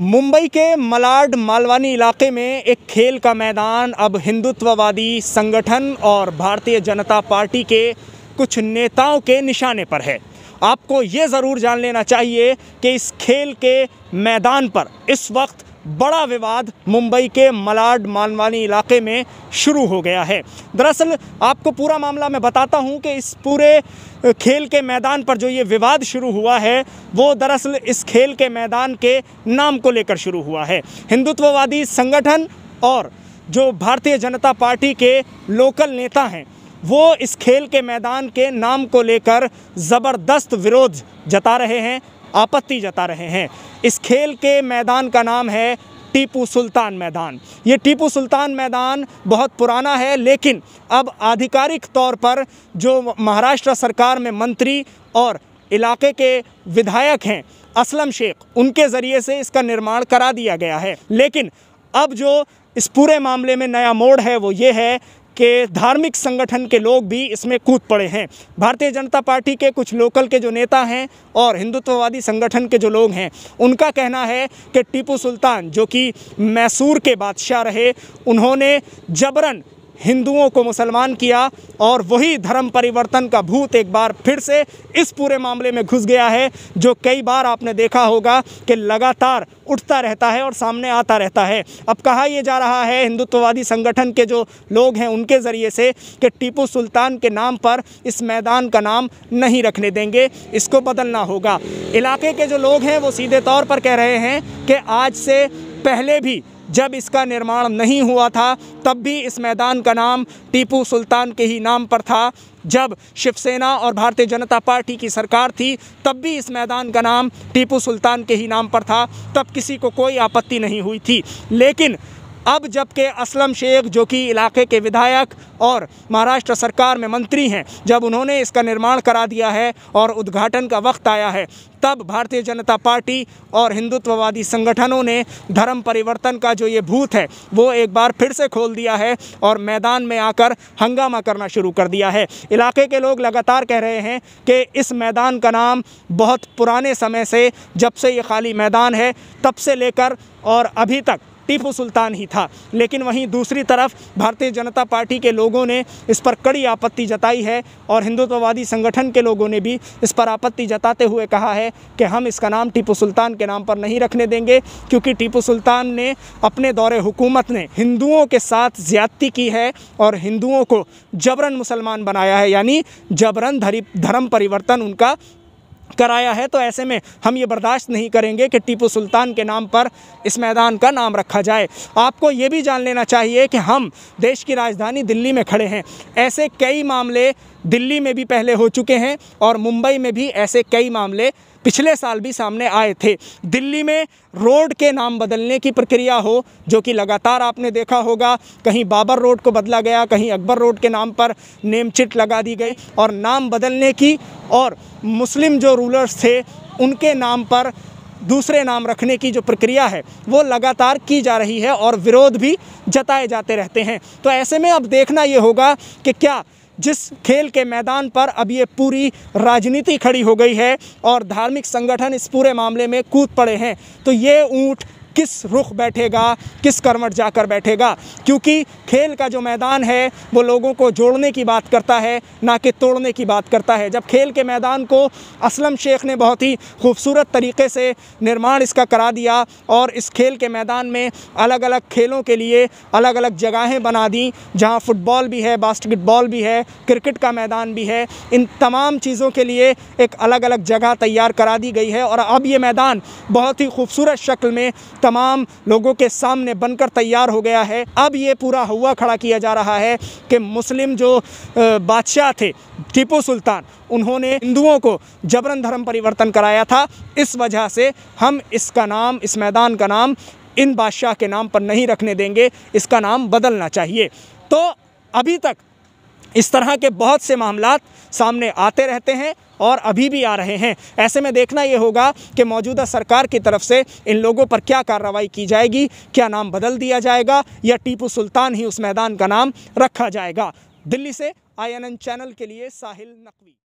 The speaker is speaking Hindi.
मुंबई के मलाड मालवानी इलाके में एक खेल का मैदान अब हिंदुत्ववादी संगठन और भारतीय जनता पार्टी के कुछ नेताओं के निशाने पर है आपको ये ज़रूर जान लेना चाहिए कि इस खेल के मैदान पर इस वक्त बड़ा विवाद मुंबई के मलाड मानवानी इलाके में शुरू हो गया है दरअसल आपको पूरा मामला मैं बताता हूं कि इस पूरे खेल के मैदान पर जो ये विवाद शुरू हुआ है वो दरअसल इस खेल के मैदान के नाम को लेकर शुरू हुआ है हिंदुत्ववादी संगठन और जो भारतीय जनता पार्टी के लोकल नेता हैं वो इस खेल के मैदान के नाम को लेकर ज़बरदस्त विरोध जता रहे हैं आपत्ति जता रहे हैं इस खेल के मैदान का नाम है टीपू सुल्तान मैदान ये टीपू सुल्तान मैदान बहुत पुराना है लेकिन अब आधिकारिक तौर पर जो महाराष्ट्र सरकार में मंत्री और इलाके के विधायक हैं असलम शेख उनके ज़रिए से इसका निर्माण करा दिया गया है लेकिन अब जो इस पूरे मामले में नया मोड़ है वो ये है के धार्मिक संगठन के लोग भी इसमें कूद पड़े हैं भारतीय जनता पार्टी के कुछ लोकल के जो नेता हैं और हिंदुत्ववादी संगठन के जो लोग हैं उनका कहना है कि टीपू सुल्तान जो कि मैसूर के बादशाह रहे उन्होंने जबरन हिंदुओं को मुसलमान किया और वही धर्म परिवर्तन का भूत एक बार फिर से इस पूरे मामले में घुस गया है जो कई बार आपने देखा होगा कि लगातार उठता रहता है और सामने आता रहता है अब कहा यह जा रहा है हिंदुत्ववादी संगठन के जो लोग हैं उनके ज़रिए से कि टीपू सुल्तान के नाम पर इस मैदान का नाम नहीं रखने देंगे इसको बदलना होगा इलाके के जो लोग हैं वो सीधे तौर पर कह रहे हैं कि आज से पहले भी जब इसका निर्माण नहीं हुआ था तब भी इस मैदान का नाम टीपू सुल्तान के ही नाम पर था जब शिवसेना और भारतीय जनता पार्टी की सरकार थी तब भी इस मैदान का नाम टीपू सुल्तान के ही नाम पर था तब किसी को कोई आपत्ति नहीं हुई थी लेकिन अब जबकि असलम शेख जो कि इलाके के विधायक और महाराष्ट्र सरकार में मंत्री हैं जब उन्होंने इसका निर्माण करा दिया है और उद्घाटन का वक्त आया है तब भारतीय जनता पार्टी और हिंदुत्ववादी संगठनों ने धर्म परिवर्तन का जो ये भूत है वो एक बार फिर से खोल दिया है और मैदान में आकर हंगामा करना शुरू कर दिया है इलाके के लोग लगातार कह रहे हैं कि इस मैदान का नाम बहुत पुराने समय से जब से ये खाली मैदान है तब से लेकर और अभी तक टीपू सुल्तान ही था लेकिन वहीं दूसरी तरफ भारतीय जनता पार्टी के लोगों ने इस पर कड़ी आपत्ति जताई है और हिंदुत्ववादी संगठन के लोगों ने भी इस पर आपत्ति जताते हुए कहा है कि हम इसका नाम टीपू सुल्तान के नाम पर नहीं रखने देंगे क्योंकि टीपू सुल्तान ने अपने दौरे हुकूमत ने हिंदुओं के साथ ज़्यादती की है और हिंदुओं को जबरन मुसलमान बनाया है यानी जबरन धर्म परिवर्तन उनका कराया है तो ऐसे में हम ये बर्दाश्त नहीं करेंगे कि टीपू सुल्तान के नाम पर इस मैदान का नाम रखा जाए आपको ये भी जान लेना चाहिए कि हम देश की राजधानी दिल्ली में खड़े हैं ऐसे कई मामले दिल्ली में भी पहले हो चुके हैं और मुंबई में भी ऐसे कई मामले पिछले साल भी सामने आए थे दिल्ली में रोड के नाम बदलने की प्रक्रिया हो जो कि लगातार आपने देखा होगा कहीं बाबर रोड को बदला गया कहीं अकबर रोड के नाम पर नेम चिट लगा दी गई और नाम बदलने की और मुस्लिम जो रूलर्स थे उनके नाम पर दूसरे नाम रखने की जो प्रक्रिया है वो लगातार की जा रही है और विरोध भी जताए जाते रहते हैं तो ऐसे में अब देखना ये होगा कि क्या जिस खेल के मैदान पर अब ये पूरी राजनीति खड़ी हो गई है और धार्मिक संगठन इस पूरे मामले में कूद पड़े हैं तो ये ऊँट किस रुख बैठेगा किस करवट जाकर बैठेगा क्योंकि खेल का जो मैदान है वो लोगों को जोड़ने की बात करता है ना कि तोड़ने की बात करता है जब खेल के मैदान को असलम शेख ने बहुत ही खूबसूरत तरीके से निर्माण इसका करा दिया और इस खेल के मैदान में अलग अलग खेलों के लिए अलग अलग जगहें बना दी जहाँ फ़ुटबॉल भी है बास्केटबॉल भी है क्रिकेट का मैदान भी है इन तमाम चीज़ों के लिए एक अलग अलग जगह तैयार करा दी गई है और अब ये मैदान बहुत ही खूबसूरत शक्ल में तमाम लोगों के सामने बनकर तैयार हो गया है अब ये पूरा हुआ खड़ा किया जा रहा है कि मुस्लिम जो बादशाह थे टीपू सुल्तान उन्होंने हिंदुओं को जबरन धर्म परिवर्तन कराया था इस वजह से हम इसका नाम इस मैदान का नाम इन बादशाह के नाम पर नहीं रखने देंगे इसका नाम बदलना चाहिए तो अभी तक इस तरह के बहुत से मामला सामने आते रहते हैं और अभी भी आ रहे हैं ऐसे में देखना ये होगा कि मौजूदा सरकार की तरफ से इन लोगों पर क्या कार्रवाई की जाएगी क्या नाम बदल दिया जाएगा या टीपू सुल्तान ही उस मैदान का नाम रखा जाएगा दिल्ली से आई चैनल के लिए साहिल नकवी